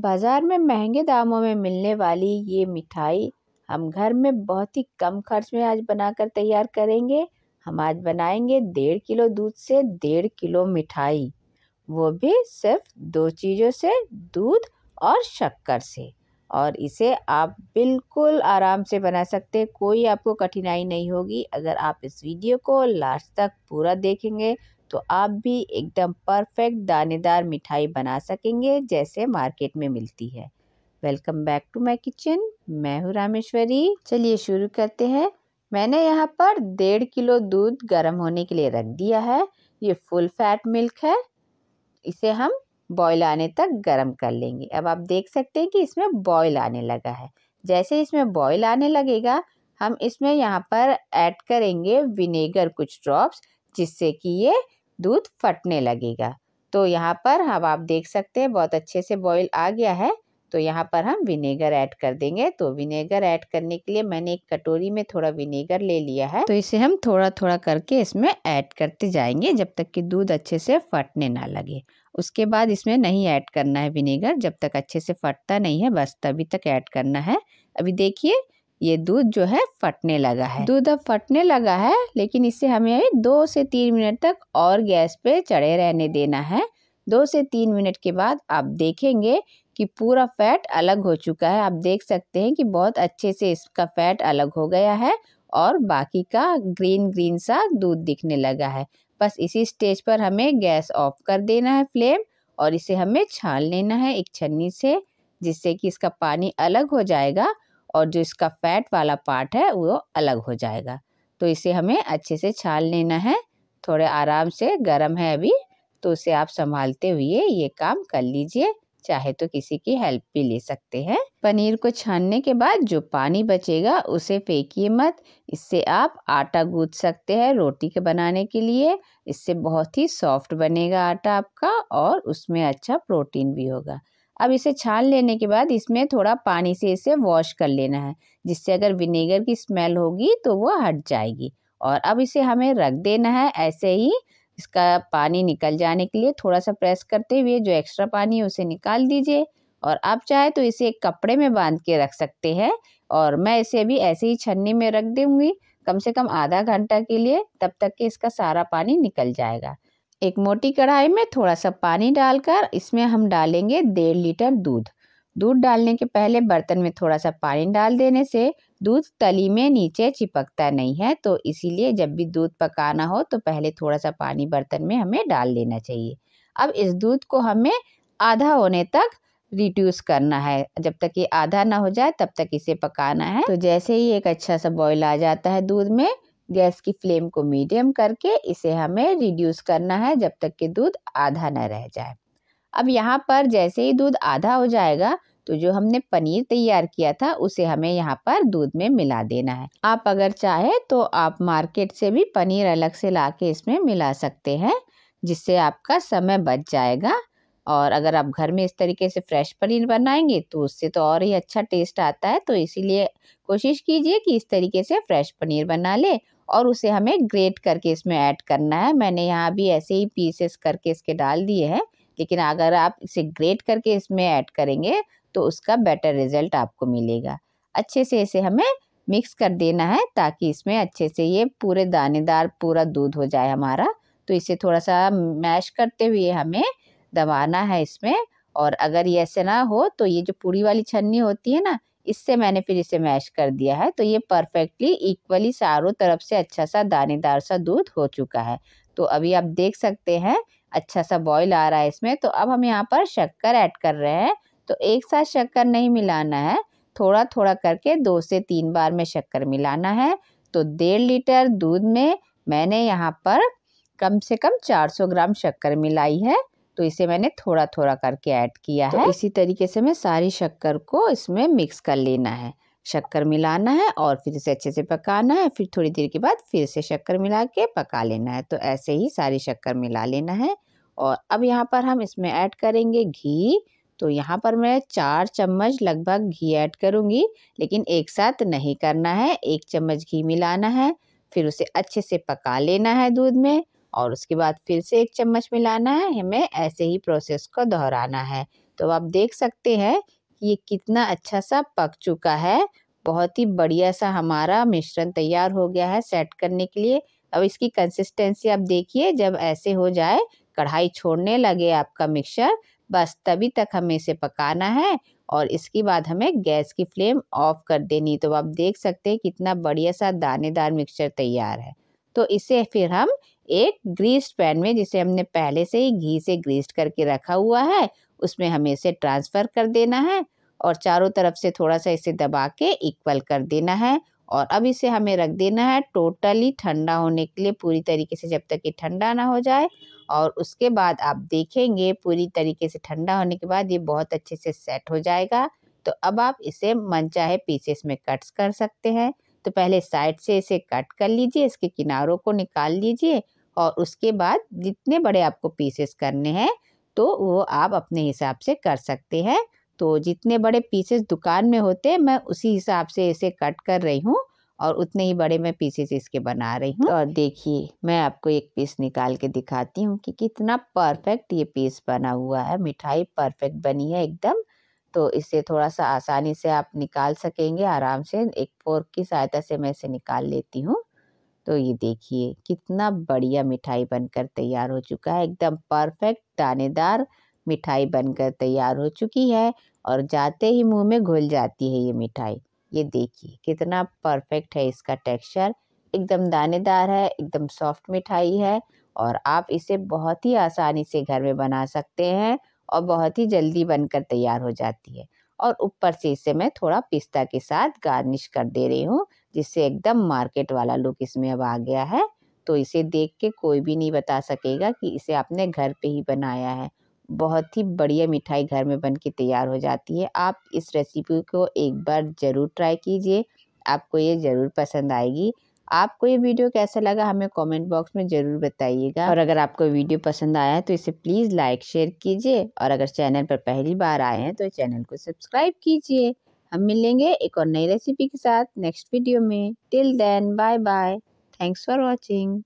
बाज़ार में महंगे दामों में मिलने वाली ये मिठाई हम घर में बहुत ही कम खर्च में आज बनाकर तैयार करेंगे हम आज बनाएंगे डेढ़ किलो दूध से डेढ़ किलो मिठाई वो भी सिर्फ दो चीज़ों से दूध और शक्कर से और इसे आप बिल्कुल आराम से बना सकते हैं कोई आपको कठिनाई नहीं होगी अगर आप इस वीडियो को लास्ट तक पूरा देखेंगे तो आप भी एकदम परफेक्ट दानेदार मिठाई बना सकेंगे जैसे मार्केट में मिलती है welcome back to my kitchen मैं हूँ रामेश्वरी चलिए शुरू करते हैं मैंने यहाँ पर डेढ़ किलो दूध गर्म होने के लिए रख दिया है ये फुल फैट मिल्क है इसे हम बॉयल आने तक गर्म कर लेंगे अब आप देख सकते हैं कि इसमें बॉयल आने लगा है जैसे इसमें बॉयल आने लगेगा हम इसमें यहाँ पर ऐड करेंगे विनेगर कुछ ड्रॉप्स जिससे कि ये दूध फटने लगेगा तो यहाँ पर हम आप देख सकते हैं बहुत अच्छे से बॉईल आ गया है तो यहाँ पर हम विनेगर ऐड कर देंगे तो विनेगर ऐड करने के लिए मैंने एक कटोरी में थोड़ा विनेगर ले लिया है तो इसे हम थोड़ा थोड़ा करके इसमें ऐड करते जाएंगे जब तक कि दूध अच्छे से फटने ना लगे उसके बाद इसमें नहीं ऐड करना है विनेगर जब तक अच्छे से फटता नहीं है बस तभी तक ऐड करना है अभी देखिए ये दूध जो है फटने लगा है दूध अब फटने लगा है लेकिन इसे हमें दो से तीन मिनट तक और गैस पे चढ़े रहने देना है दो से तीन मिनट के बाद आप देखेंगे कि पूरा फैट अलग हो चुका है आप देख सकते हैं कि बहुत अच्छे से इसका फैट अलग हो गया है और बाकी का ग्रीन ग्रीन सा दूध दिखने लगा है बस इसी स्टेज पर हमें गैस ऑफ कर देना है फ्लेम और इसे हमें छान लेना है एक छन्नी से जिससे कि इसका पानी अलग हो जाएगा और जो इसका फैट वाला पार्ट है वो अलग हो जाएगा तो इसे हमें अच्छे से छाल लेना है थोड़े आराम से गर्म है अभी तो उसे आप संभालते हुए ये काम कर लीजिए चाहे तो किसी की हेल्प भी ले सकते हैं पनीर को छानने के बाद जो पानी बचेगा उसे फेंकिए मत इससे आप आटा गूंथ सकते हैं रोटी के बनाने के लिए इससे बहुत ही सॉफ्ट बनेगा आटा आपका और उसमें अच्छा प्रोटीन भी होगा अब इसे छान लेने के बाद इसमें थोड़ा पानी से इसे वॉश कर लेना है जिससे अगर विनेगर की स्मेल होगी तो वो हट जाएगी और अब इसे हमें रख देना है ऐसे ही इसका पानी निकल जाने के लिए थोड़ा सा प्रेस करते हुए जो एक्स्ट्रा पानी है उसे निकाल दीजिए और आप चाहे तो इसे एक कपड़े में बांध के रख सकते हैं और मैं इसे भी ऐसे ही छन्नी में रख दूँगी कम से कम आधा घंटा के लिए तब तक कि इसका सारा पानी निकल जाएगा एक मोटी कढ़ाई में थोड़ा सा पानी डालकर इसमें हम डालेंगे डेढ़ लीटर दूध दूध डालने के पहले बर्तन में थोड़ा सा पानी डाल देने से दूध तली में नीचे चिपकता नहीं है तो इसीलिए जब भी दूध पकाना हो तो पहले थोड़ा सा पानी बर्तन में हमें डाल लेना चाहिए अब इस दूध को हमें आधा होने तक रिड्यूस करना है जब तक ये आधा ना हो जाए तब तक इसे पकाना है तो जैसे ही एक अच्छा सा बॉयल आ जाता है दूध में गैस की फ्लेम को मीडियम करके इसे हमें रिड्यूस करना है जब तक कि दूध आधा न रह जाए अब यहाँ पर जैसे ही दूध आधा हो जाएगा तो जो हमने पनीर तैयार किया था उसे हमें यहाँ पर दूध में मिला देना है आप अगर चाहे तो आप मार्केट से भी पनीर अलग से ला के इसमें मिला सकते हैं जिससे आपका समय बच जाएगा और अगर आप घर में इस तरीके से फ्रेश पनीर बनाएंगे तो उससे तो और ही अच्छा टेस्ट आता है तो इसीलिए कोशिश कीजिए कि इस तरीके से फ्रेश पनीर बना ले और उसे हमें ग्रेट करके इसमें ऐड करना है मैंने यहाँ भी ऐसे ही पीसेस करके इसके डाल दिए हैं लेकिन अगर आप इसे ग्रेट करके इसमें ऐड करेंगे तो उसका बेटर रिजल्ट आपको मिलेगा अच्छे से इसे हमें मिक्स कर देना है ताकि इसमें अच्छे से ये पूरे दानेदार पूरा दूध हो जाए हमारा तो इसे थोड़ा सा मैश करते हुए हमें दबाना है इसमें और अगर ये ऐसे ना हो तो ये जो पूरी वाली छन्नी होती है ना इससे मैंने फिर इसे मैश कर दिया है तो ये परफेक्टली इक्वली चारों तरफ से अच्छा सा दानेदार सा दूध हो चुका है तो अभी आप देख सकते हैं अच्छा सा बॉयल आ रहा है इसमें तो अब हम यहाँ पर शक्कर ऐड कर रहे हैं तो एक साथ शक्कर नहीं मिलाना है थोड़ा थोड़ा करके दो से तीन बार में शक्कर मिलाना है तो डेढ़ लीटर दूध में मैंने यहाँ पर कम से कम 400 ग्राम शक्कर मिलाई है तो इसे मैंने थोड़ा थोड़ा करके ऐड किया तो है इसी तरीके से मैं सारी शक्कर को इसमें मिक्स कर लेना है शक्कर मिलाना है और फिर इसे अच्छे से पकाना है फिर थोड़ी देर के बाद फिर से शक्कर मिला के पका लेना है तो ऐसे ही सारी शक्कर मिला लेना है और अब यहाँ पर हम इसमें ऐड करेंगे घी तो यहाँ पर मैं चार चम्मच लगभग घी ऐड करूँगी लेकिन एक साथ नहीं करना है एक चम्मच घी मिलाना है फिर उसे अच्छे से पका लेना है दूध में और उसके बाद फिर से एक चम्मच मिलाना है हमें ऐसे ही प्रोसेस को दोहराना है तो आप देख सकते हैं कि ये कितना अच्छा सा पक चुका है बहुत ही बढ़िया सा हमारा मिश्रण तैयार हो गया है सेट करने के लिए अब इसकी कंसिस्टेंसी आप देखिए जब ऐसे हो जाए कढ़ाई छोड़ने लगे आपका मिक्सचर बस तभी तक हमें इसे पकाना है और इसके बाद हमें गैस की फ्लेम ऑफ कर देनी तो आप देख सकते हैं कितना बढ़िया सा दानेदार मिक्सचर तैयार है तो इसे फिर हम एक ग्रीस्ड पैन में जिसे हमने पहले से ही घी से ग्रीस्ड करके रखा हुआ है उसमें हमें इसे ट्रांसफ़र कर देना है और चारों तरफ से थोड़ा सा इसे दबा के इक्वल कर देना है और अब इसे हमें रख देना है टोटली ठंडा होने के लिए पूरी तरीके से जब तक ये ठंडा ना हो जाए और उसके बाद आप देखेंगे पूरी तरीके से ठंडा होने के बाद ये बहुत अच्छे से सेट हो जाएगा तो अब आप इसे मन चाहे पीसेस में कट्स कर सकते हैं तो पहले साइड से इसे कट कर लीजिए इसके किनारों को निकाल लीजिए और उसके बाद जितने बड़े आपको पीसेस करने हैं तो वो आप अपने हिसाब से कर सकते हैं तो जितने बड़े पीसेस दुकान में होते हैं मैं उसी हिसाब से इसे कट कर रही हूँ और उतने ही बड़े मैं पीसेस इसके बना रही हूँ और देखिए मैं आपको एक पीस निकाल के दिखाती हूँ कि कितना परफेक्ट ये पीस बना हुआ है मिठाई परफेक्ट बनी है एकदम तो इसे थोड़ा सा आसानी से आप निकाल सकेंगे आराम से एक फोर्क की सहायता से मैं इसे निकाल लेती हूँ तो ये देखिए कितना बढ़िया मिठाई बनकर तैयार हो चुका है एकदम परफेक्ट दानेदार मिठाई बनकर तैयार हो चुकी है और जाते ही मुंह में घुल जाती है ये मिठाई ये देखिए कितना परफेक्ट है इसका टेक्सचर एकदम दानेदार है एकदम सॉफ्ट मिठाई है और आप इसे बहुत ही आसानी से घर में बना सकते हैं और बहुत ही जल्दी बनकर तैयार हो जाती है और ऊपर से इसे मैं थोड़ा पिस्ता के साथ गार्निश कर दे रही हूँ जिससे एकदम मार्केट वाला लुक इसमें अब आ गया है तो इसे देख के कोई भी नहीं बता सकेगा कि इसे आपने घर पे ही बनाया है बहुत ही बढ़िया मिठाई घर में बन के तैयार हो जाती है आप इस रेसिपी को एक बार ज़रूर ट्राई कीजिए आपको ये ज़रूर पसंद आएगी आपको ये वीडियो कैसा लगा हमें कमेंट बॉक्स में ज़रूर बताइएगा और अगर आपको वीडियो पसंद आया है तो इसे प्लीज़ लाइक शेयर कीजिए और अगर चैनल पर पहली बार आए हैं तो चैनल को सब्सक्राइब कीजिए हम मिलेंगे एक और नई रेसिपी के साथ नेक्स्ट वीडियो में till then bye bye thanks for watching